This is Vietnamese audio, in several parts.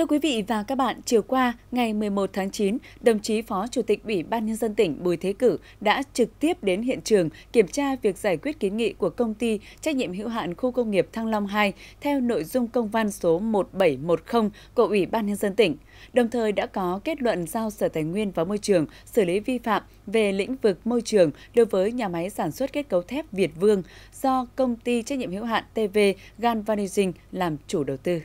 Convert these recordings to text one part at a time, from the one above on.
Thưa quý vị và các bạn, chiều qua ngày 11 tháng 9, đồng chí Phó Chủ tịch Ủy ban Nhân dân tỉnh Bùi Thế Cử đã trực tiếp đến hiện trường kiểm tra việc giải quyết kiến nghị của công ty trách nhiệm hữu hạn khu công nghiệp Thăng Long 2 theo nội dung công văn số 1710 của Ủy ban Nhân dân tỉnh, đồng thời đã có kết luận giao Sở Tài nguyên và Môi trường xử lý vi phạm về lĩnh vực môi trường đối với nhà máy sản xuất kết cấu thép Việt Vương do công ty trách nhiệm hữu hạn TV Galvanizing làm chủ đầu tư.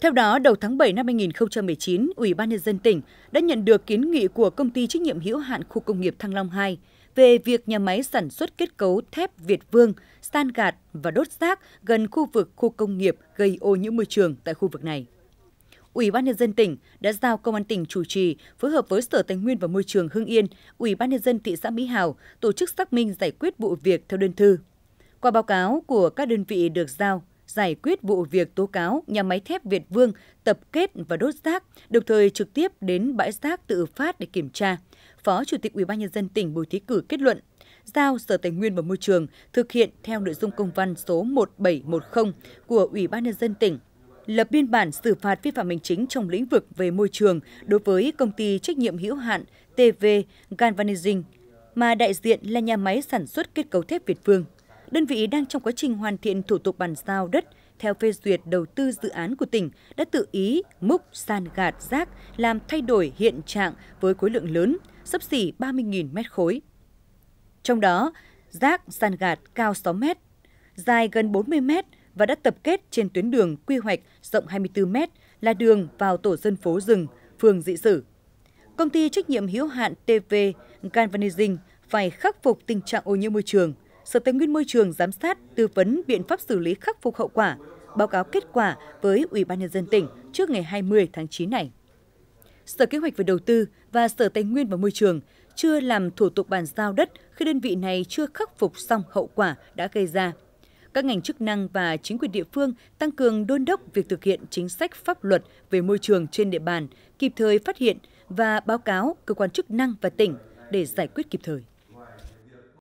Theo đó, đầu tháng 7 năm 2019, Ủy ban nhân dân tỉnh đã nhận được kiến nghị của công ty trách nhiệm hữu hạn khu công nghiệp Thăng Long 2 về việc nhà máy sản xuất kết cấu thép Việt Vương san gạt và đốt rác gần khu vực khu công nghiệp gây ô nhiễm môi trường tại khu vực này. Ủy ban nhân dân tỉnh đã giao công an tỉnh chủ trì phối hợp với Sở Tài nguyên và Môi trường Hưng Yên, Ủy ban nhân dân thị xã Mỹ Hào tổ chức xác minh giải quyết vụ việc theo đơn thư. Qua báo cáo của các đơn vị được giao, giải quyết vụ việc tố cáo nhà máy thép Việt Vương tập kết và đốt rác, đồng thời trực tiếp đến bãi rác tự phát để kiểm tra. Phó Chủ tịch UBND tỉnh Bùi Thế Cử kết luận, giao Sở Tài nguyên và Môi trường thực hiện theo nội dung công văn số 1710 của Ủy ban nhân dân tỉnh lập biên bản xử phạt vi phạm hành chính trong lĩnh vực về môi trường đối với công ty trách nhiệm hữu hạn TV Galvanizing mà đại diện là nhà máy sản xuất kết cấu thép Việt Vương đơn vị đang trong quá trình hoàn thiện thủ tục bàn giao đất theo phê duyệt đầu tư dự án của tỉnh đã tự ý múc san gạt rác làm thay đổi hiện trạng với khối lượng lớn, sấp xỉ 30.000 mét khối. Trong đó, rác san gạt cao 6 mét, dài gần 40 mét và đã tập kết trên tuyến đường quy hoạch rộng 24 mét là đường vào tổ dân phố rừng, phường dị sử. Công ty trách nhiệm hữu hạn TV Galvanizing phải khắc phục tình trạng ô nhiễm môi trường – Sở Tài nguyên Môi trường giám sát, tư vấn biện pháp xử lý khắc phục hậu quả, báo cáo kết quả với Ủy ban nhân dân tỉnh trước ngày 20 tháng 9 này. Sở Kế hoạch và Đầu tư và Sở Tài nguyên và Môi trường chưa làm thủ tục bàn giao đất khi đơn vị này chưa khắc phục xong hậu quả đã gây ra. Các ngành chức năng và chính quyền địa phương tăng cường đôn đốc việc thực hiện chính sách pháp luật về môi trường trên địa bàn, kịp thời phát hiện và báo cáo cơ quan chức năng và tỉnh để giải quyết kịp thời.